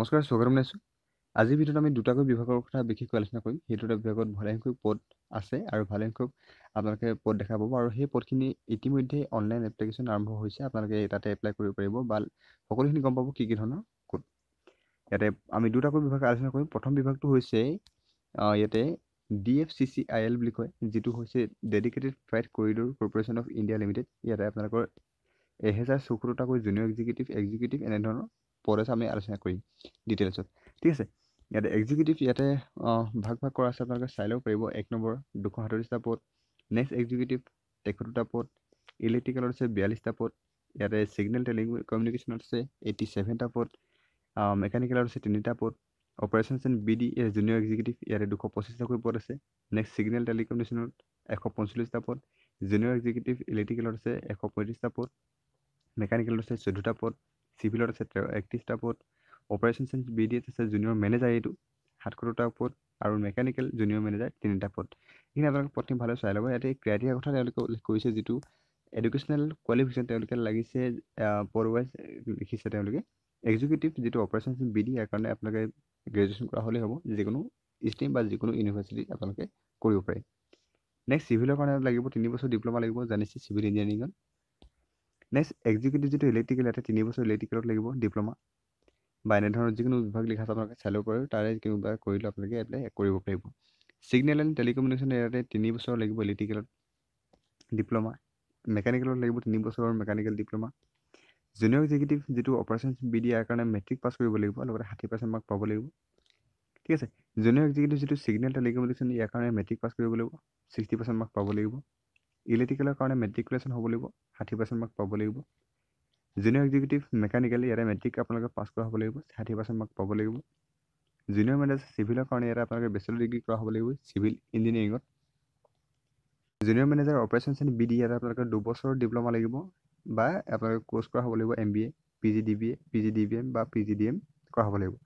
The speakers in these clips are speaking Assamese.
নমস্কাৰ স্বাগতম জনাইছোঁ আজিৰ ভিডিঅ'ত আমি দুটাকৈ বিভাগৰ কথা বিশেষকৈ আলোচনা কৰিম সেই দুটা বিভাগত ভালেসংখ্যক পদ আছে আৰু ভালেসংখ্যক আপোনালোকে পদ দেখা পাব আৰু সেই পদখিনি ইতিমধ্যে অনলাইন এপ্লিকেশ্যন আৰম্ভ হৈছে আপোনালোকে তাতে এপ্লাই কৰিব পাৰিব বা সকলোখিনি গম পাব কি কি ধৰণৰ ক'ত ইয়াতে আমি দুটাকৈ বিভাগ আলোচনা কৰিম প্ৰথম বিভাগটো হৈছে ইয়াতে D F C C I L বুলি কয় যিটো হৈছে dedicated flight corridor corporation of India limited ইয়াতে আপোনালোকৰ এহেজাৰ চৌসত্তৰটাকৈ জুনিয়ৰ এক্সিকিউটিভ এক্সিকিউটিভ এনেধৰণৰ পদেছ আমি আলোচনা কৰিম ডিটেইলছত ঠিক আছে ইয়াতে এক্সিকিউটিভ ইয়াতে ভাগ ভাগ কৰা আছে আপোনালোকে চাই ল'ব পাৰিব এক নম্বৰ দুশ সাতত্ৰিছটা পদ নেক্সট এক্সিকিউটিভ তেসত্তৰটা পদ ইলেক্ট্ৰিকেলত আছে বিয়াল্লিছটা পদ ইয়াতে ছিগনেল টেলি কমিউনিকেশ্যনত আছে এইটি ছেভেনটা পদ মেকানিকেলত আছে তিনিটা পদ operation and B D junior executive ইয়াতে দুশ পঁচিছটাকৈ পদ আছে নেক্সট ছিগনেল টেলি কমিউনিকেশ্যনত এশ পঞ্চল্লিছটা পদ জুনিয়ৰ এক্সিকিউটিভ ইলেক্ট্ৰিকেলত আছে এশ পঁয়ত্ৰিছটা পদ মেকানিকেলত আছে চৈধ্যটা পদ চিভিলত আছে একত্ৰিছটা পদ operation change B D S আছে জুনিয়ৰ মেনেজাৰ এইটো সাতসত্তৰটা পদ আৰু মেকানিকেল জুনিয়ৰ মেনেজাৰ তিনিটা পদ সেইখিনি আপোনালোকে প্ৰথম ভালদৰে চাই ল'ব ইয়াতে ক্ৰাইটেৰিয়াৰ কথা তেওঁলোকে উল্লেখ কৰিছে যিটো এডুকেশ্যনেল কোৱালিফিকেশ্যন তেওঁলোকে লাগিছে পদ ৱাইজ লিখিছে তেওঁলোকে এক্সিকিউটিভ যিটো অপাৰেচন চেঞ্জ বি ডি ইয়াৰ কাৰণে আপোনালোকে গ্ৰেজুৱেশ্যন কৰা হ'লেই হ'ব যিকোনো ষ্ট্ৰীম বা যিকোনো ইউনিভাৰ্চিটিত আপোনালোকে কৰিব পাৰে নেক্সট চিভিলৰ কাৰণে লাগিব তিনি বছৰ ডিপ্ল'মা লাগিব জানিছে চিভিল ইঞ্জিনিয়াৰিঙত নেক্সট এক্সিকিউটিভ যিটো ইলেক্ট্ৰিকেল ইয়াতে তিনি বছৰ ইলেক্ট্ৰিকেলত লাগিব ডিপ্ল'মা বা এনেধৰণৰ যিকোনো বিভাগ লিখা আছে আপোনালোকে চেলো কৰে তাৰে কিবা কৰিলেও আপোনালোকে এপ্লাই কৰিব পাৰিব ছিগনেল এণ্ড টেলিকমিউনিকেশ্যন ইয়াতে তিনি বছৰ লাগিব ইলেক্ট্ৰিকেলত ডিপ্ল'মা মেকানিকেলত লাগিব তিনি বছৰৰ মেকানিকেল ডিপ্ল'মা জুনিয়ৰ এক্সিকিউটিভ যিটো অপাৰেশ্যন বি ডি ইয়াৰ কাৰণে মেট্ৰিক পাছ কৰিব লাগিব লগতে ষাঠি পাৰ্চেণ্ট মাৰ্ক পাব লাগিব ঠিক আছে জুনিয়ৰ এক্সিকিউটিভ যিটো ছিগনেল টেলিকমিউনিকেশ্যন ইয়াৰ কাৰণে মেট্ৰিক পাছ কৰিব লাগিব ছিক্সটি পাৰ্চেণ্ট মাৰ্ক পাব লাগিব ইলেক্ট্ৰিকেলৰ কাৰণে মেট্ৰিকুলেশ্যন হ'ব লাগিব ষাঠি পাৰ্চেণ্ট মাৰ্ক পাব লাগিব জুনিয়ৰ এক্সিকিউটিভ মেকানিকেল ইয়াতে মেট্ৰিক আপোনালোকে পাছ কৰা হ'ব লাগিব ষাঠি পাৰ্চেণ্ট মাৰ্ক পাব লাগিব জুনিয়ৰ মেনেজাৰ চিভিলৰ কাৰণে ইয়াতে আপোনালোকে বেচেলৰ ডিগ্ৰী কৰা হ'ব লাগিব চিভিল ইঞ্জিনিয়াৰিঙত junior manager operation and B D ইয়াতে আপোনালোকে দুবছৰৰ ডিপ্ল'মা লাগিব বা আপোনালোকে ক'ৰ্চ কৰা হ'ব লাগিব M B A P G D B A P G D B M বা পি জি ডি এম কৰা হ'ব লাগিব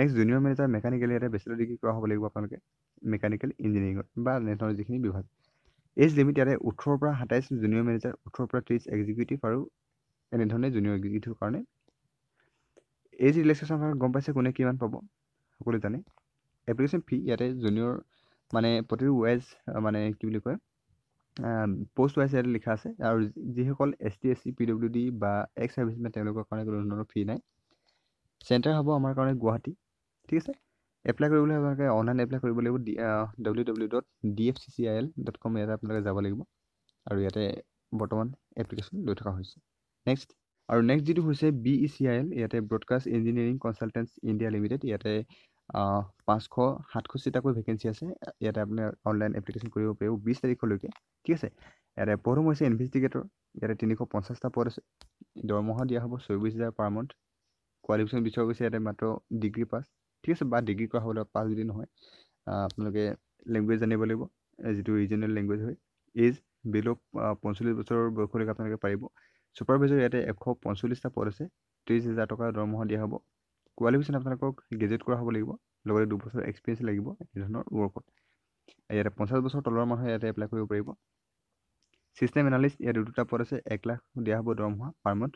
নেক্সট জুনিয়ৰ মেনেজাৰ মেকানিকেল ইয়াতে বেচেলৰ ডিগ্ৰী কৰা হ'ব লাগিব আপোনালোকে মেকানিকেল ইঞ্জিনিয়াৰিঙত বা নেশ্যনেল যিখিনি বিভাগ এজ লিমিট ইয়াতে ওঠৰৰ পৰা সাতাইছ জুনিয়ৰ মেনেজাৰ ওঠৰৰ পৰা ত্ৰিছ এক্সিকিউটিভ আৰু এনেধৰণে জুনিয়ৰ এক্সিকিউটিভৰ কাৰণে এজ ৰিলেক্সেশ্যন গম পাইছে কোনে কিমান পাব সকলোৱে জানে এপ্লিকেশ্যন ফি ইয়াতে জুনিয়ৰ মানে প্ৰতিটো ৱাইজ মানে কি বুলি কয় পষ্ট ৱাইজ ইয়াতে লিখা আছে আৰু যিসকল S T S C P W D বা এক্স ছাৰ্ভিচমেন তেওঁলোকৰ কাৰণে কোনো ধৰণৰ ফি নাই চেণ্টাৰ হ'ব আমাৰ কাৰণে গুৱাহাটী ঠিক আছে এপ্লাই কৰিবলৈ আপোনালোকে অনলাইন এপ্লাই কৰিব লাগিব W W dot D F C C I L dot com ইয়াতে আপোনালোকে যাব লাগিব আৰু ইয়াতে বৰ্তমান এপ্লিকেশ্যন লৈ থকা হৈছে নেক্সট আৰু নেক্সট যিটো হৈছে B E C I L ইয়াতে broadcast engineering consultants India limited ইয়াতে পাঁচশ সাতষষ্ঠিটাকৈ ভেকেঞ্চি আছে ইয়াতে আপুনি অনলাইন এপ্লিকেশ্যন কৰিব পাৰিব বিছ তাৰিখলৈকে ঠিক আছে ইয়াতে প্ৰথম হৈছে ইনভেষ্টিগেটৰ ইয়াতে তিনিশ পঞ্চাছটা পদ আছে দৰমহা দিয়া হ'ব চৌব্বিছ হাজাৰ পাৰ মান্থ কোৱালিফিকেশ্যন বিচৰা গৈছে ইয়াতে মাত্ৰ ডিগ্ৰী পাছ ঠিক আছে বা ডিগ্ৰী কৰা হ'বলৈ পাঁচ যদি নহয় আপোনালোকে লেংগুৱেজ জানিব লাগিব যিটো ৰিজনেল লেংগুৱেজ হয় এজ বিল' পঞ্চল্লিছ বছৰৰ বয়সলৈকে আপোনালোকে পাৰিব ছুপাৰভাইজাৰ ইয়াতে এশ পঞ্চল্লিছটা পদ আছে ত্ৰিছ হাজাৰ টকাৰ দৰমহা দিয়া হ'ব কোৱালিফিকেশ্যন আপোনালোকক গ্ৰেজুৱেট কৰা হ'ব লাগিব লগতে দুবছৰ এক্সপিৰিয়েঞ্চ লাগিব এনেধৰণৰ ৱৰ্কত ইয়াতে পঞ্চাছ বছৰ তলৰ মানুহে ইয়াতে এপ্লাই কৰিব পাৰিব ছিষ্টেম এনালিষ্ট ইয়াতে দুটা পদ আছে এক লাখ দিয়া হ'ব দৰমহা পাৰ মান্থ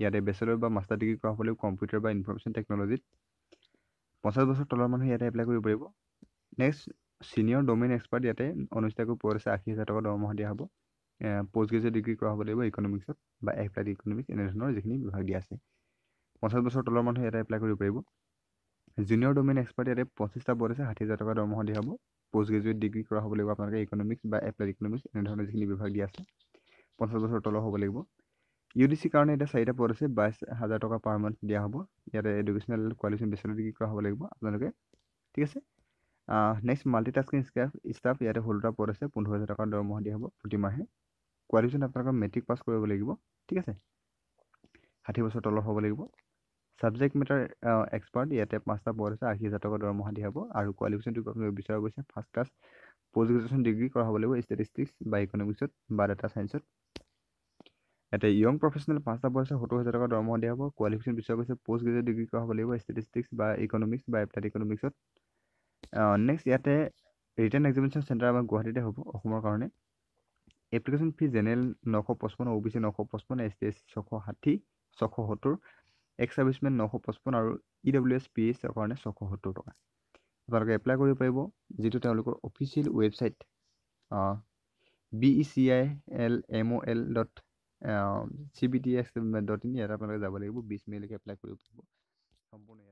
ইয়াতে বেচেলৰ বা মাষ্টাৰ ডিগ্ৰী কৰা হ'ব লাগিব কম্পিউটাৰ বা ইনফৰমেশ্যন টেকন'লজিত পঞ্চাছ বছৰ তলৰ মানুহে ইয়াতে এপ্লাই কৰিব পাৰিব নেক্সট ছিনিয়ৰ ডমেইন এক্সপাৰ্ট ইয়াতে অনুষ্ঠিতকৈ পোৱা হৈছে আশী হাজাৰ টকা দৰমহা দিয়া হ'ব পষ্ট গ্ৰেজুৱেট ডিগ্ৰী কৰা হ'ব লাগিব ইকনমিক্সত বা এপ্লাইড ইকনমিক্স এনেধৰণৰ যিখিনি বিভাগ দিয়া আছে পঞ্চাছ বছৰ তলৰ মানুহে ইয়াতে এপ্লাই কৰিব পাৰিব জুনিয়ৰ ডমেইন এক্সপাৰ্ট ইয়াতে পঁচিছটা পদ আছে ষাঠি হাজাৰ টকা দৰমহা দিয়া হ'ব পষ্ট গ্ৰেজুৱেট ডিগ্ৰী কৰা হ'ব লাগিব আপোনালোকে ইকনমিক্স বা এপ্লাইড ইকনমিক্স এনেধৰণৰ যিখিনি বিভাগ দিয়া আছে পঞ্চাছ বছৰ তলৰ হ'ব লাগিব ইউ ডি চিৰ কাৰণে এতিয়া চাৰিটা পদ আছে বাইছ হাজাৰ টকা পাৰ মান্থ দিয়া হ'ব ইয়াতে এডুকেশ্যনেল কোৱালিফিকেশ্যন বেচেলৰ ডিগ্ৰী কৰা হ'ব লাগিব আপোনালোকে ঠিক আছে নেক্সট মাল্টিটাস্কিং স্কেফ ষ্টাফ ইয়াতে ষোল্লটা পদ আছে পোন্ধৰ হাজাৰ টকাৰ দৰমহা দিয়া হ'ব প্ৰতিমাহে কোৱালিফিকেশ্যন আপোনালোকৰ মেট্ৰিক পাছ কৰিব লাগিব ঠিক আছে ষাঠি বছৰ তলৰ হ'ব লাগিব ছাবজেক্ট মেটাৰ এক্সপাৰ্ট ইয়াতে পাঁচটা পদ আছে আশী হাজাৰ টকাৰ দৰমহা দিয়া হ'ব আৰু কোৱালিফিকেশ্যনটো আপোনালোকে বিচৰা গৈছে first class post graduation degree কৰা হ'ব লাগিব ষ্টেটিষ্টিক্স বা ইকনমিক্সত বা ডাটা চায়েন্সত ইয়াতে ইয়ং প্ৰফেচনেল পাঁচটা পইচা সত্তৰ হাজাৰ টকা দৰমহা দিয়া হ'ব কোৱালিফিকেশ্যন বিচৰা গৈছে পষ্ট গ্ৰেজুৱেট ডিগ্ৰী কৰা হ'ব লাগিব ষ্টেটিষ্টিক্স বা ইকনমিক্স বা এপ্লাইড ইকনমিক্সত নেক্সট ইয়াতে ৰিটাৰ্ণ এক্সামিনেশ্যন চেণ্টাৰ আমাৰ গুৱাহাটীতে হ'ব অসমৰ কাৰণে এপ্লিকেশ্যন ফি জেনেৰেল নশ পঁচপন্ন অ' বি চি নশ পঁচপন্ন এছ টি এছ ছশ ষাঠি ছশ সত্তৰ এক্স ছাৰ্ভিচমেণ্ট নশ পঁচপন্ন আৰু ই ডব্লিউ এছ পি এইচৰ কাৰণে ছশ সত্তৰ টকা আপোনালোকে এপ্লাই কৰিব পাৰিব যিটো তেওঁলোকৰ official website B E C I L M O' L dot C B T S dot in ইয়াত আপোনালোকে যাব লাগিব বিছ মেলৈকে এপ্লাই কৰিব পাৰিব সম্পূৰ্ণ